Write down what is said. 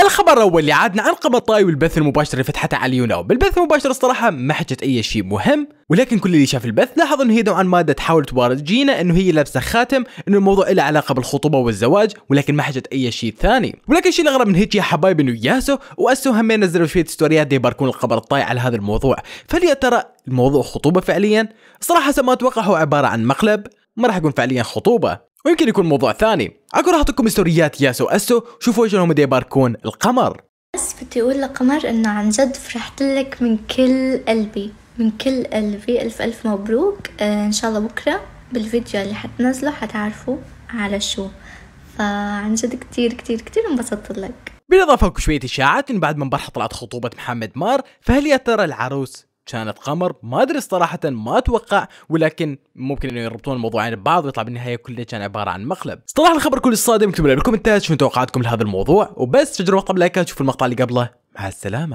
الخبر الاول اللي عادنا عن قبل طاي والبث المباشر اللي فتحته على يوناو بالبث المباشر الصراحه ما حكت اي شيء مهم ولكن كل اللي شاف البث لاحظ انه هي نوعا ما تحاول جينا انه هي لابسه خاتم انه الموضوع له علاقه بالخطوبه والزواج ولكن ما حكت اي شيء ثاني ولكن الشيء الاغرب من هيك يا حبايب انه ياسو واسو هم نزلوا شويه ستوريات يباركون الخبر الطاي على هذا الموضوع فهل يا ترى الموضوع خطوبه فعليا صراحه ما اتوقع هو عباره عن مقلب ما راح يكون فعليا خطوبه ويمكن يكون موضوع ثاني اكو راح اعطيكم ستوريات ياسو واسو شوفوا ايش هم يباركون القمر بس بدي اقول لقمر انه عن جد فرحت لك من كل قلبي من كل قلبي الف الف مبروك آه ان شاء الله بكره بالفيديو اللي حتنزله حتعرفوا على شو فعن جد كتير كتير كتير انبسطت لك بالإضافة لكم شوية إشاعات من بعد ما امبارح طلعت خطوبة محمد مار فهل يا ترى العروس كانت قمر ما ادري صراحه ما اتوقع ولكن ممكن انه يربطون الموضوعين يعني ببعض ويطلع بالنهايه كله كان عباره عن مقلب صراحه الخبر كل الصادم اكتبوا لي بالكومنتات شنو توقعاتكم لهذا الموضوع وبس شجروا طب لايكات شوفوا المقطع اللي قبله مع السلامه